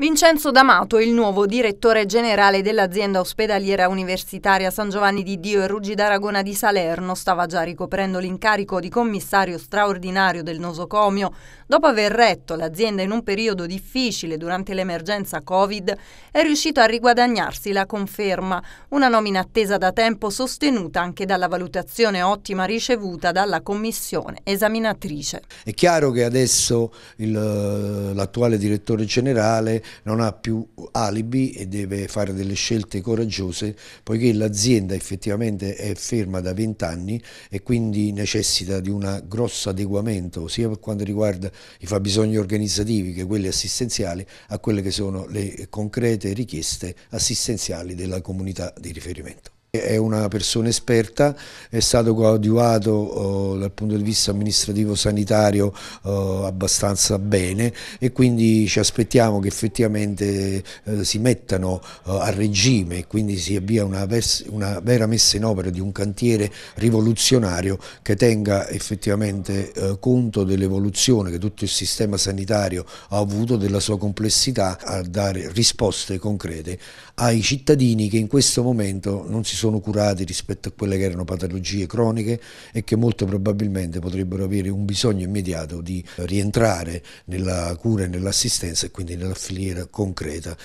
Vincenzo D'Amato, il nuovo direttore generale dell'azienda ospedaliera universitaria San Giovanni di Dio e Ruggi d'Aragona di Salerno, stava già ricoprendo l'incarico di commissario straordinario del nosocomio dopo aver retto l'azienda in un periodo difficile durante l'emergenza Covid, è riuscito a riguadagnarsi la conferma, una nomina attesa da tempo sostenuta anche dalla valutazione ottima ricevuta dalla commissione esaminatrice. È chiaro che adesso eh, l'attuale direttore generale non ha più alibi e deve fare delle scelte coraggiose poiché l'azienda effettivamente è ferma da 20 anni e quindi necessita di un grosso adeguamento sia per quanto riguarda i fabbisogni organizzativi che quelli assistenziali a quelle che sono le concrete richieste assistenziali della comunità di riferimento. È una persona esperta, è stato coadiuvato oh, dal punto di vista amministrativo sanitario oh, abbastanza bene e quindi ci aspettiamo che effettivamente eh, si mettano oh, a regime e quindi si avvia una, una, vera messa in opera di un cantiere rivoluzionario che tenga effettivamente eh, conto dell'evoluzione che tutto il sistema sanitario ha avuto, della sua complessità, a dare risposte concrete ai cittadini che in questo momento non si sono sono curati rispetto a quelle che erano patologie croniche e che molto probabilmente potrebbero avere un bisogno immediato di rientrare nella cura e nell'assistenza e quindi nella filiera concreta